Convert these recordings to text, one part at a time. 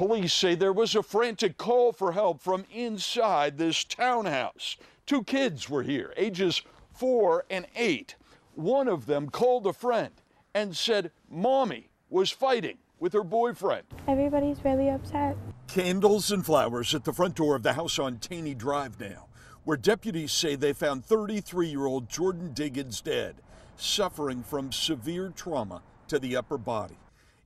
Police say there was a frantic call for help from inside this townhouse. Two kids were here, ages four and eight. One of them called a friend and said mommy was fighting with her boyfriend. Everybody's really upset. Candles and flowers at the front door of the house on Taney Drive now, where deputies say they found 33 year old Jordan Diggins dead, suffering from severe trauma to the upper body.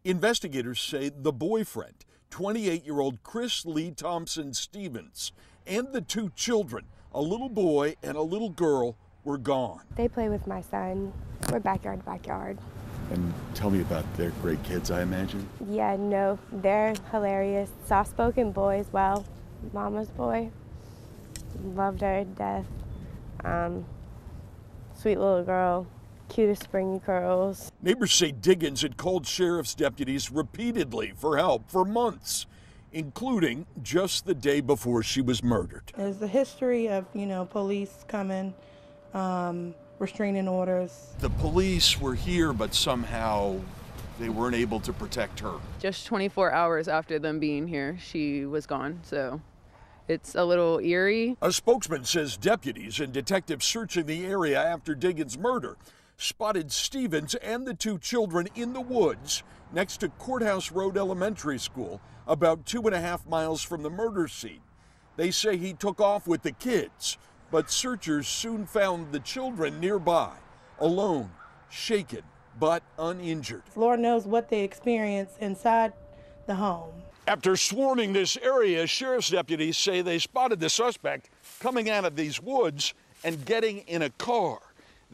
Investigators say the boyfriend 28 year old Chris Lee Thompson Stevens and the two children, a little boy and a little girl, were gone. They play with my son. We're backyard to backyard. And tell me about their great kids, I imagine. Yeah, no, they're hilarious. Soft spoken boys. well. Mama's boy. Loved her to death. Um, sweet little girl cutest curls. Neighbors say Diggins had called sheriff's deputies repeatedly for help for months, including just the day before she was murdered. There's a history of, you know, police coming, um, restraining orders. The police were here, but somehow they weren't able to protect her. Just 24 hours after them being here, she was gone, so it's a little eerie. A spokesman says deputies and detectives searching the area after Diggins' murder spotted Stevens and the two children in the woods next to Courthouse Road Elementary School, about two and a half miles from the murder scene. They say he took off with the kids, but searchers soon found the children nearby, alone, shaken, but uninjured. Lord knows what they experienced inside the home. After swarming this area, sheriff's deputies say they spotted the suspect coming out of these woods and getting in a car.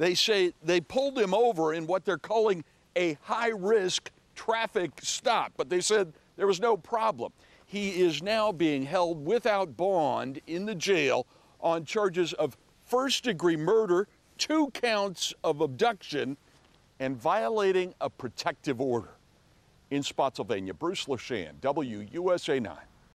They say they pulled him over in what they're calling a high risk traffic stop, but they said there was no problem. He is now being held without bond in the jail on charges of first degree murder, two counts of abduction, and violating a protective order. In Spotsylvania, Bruce Leshan, WUSA 9.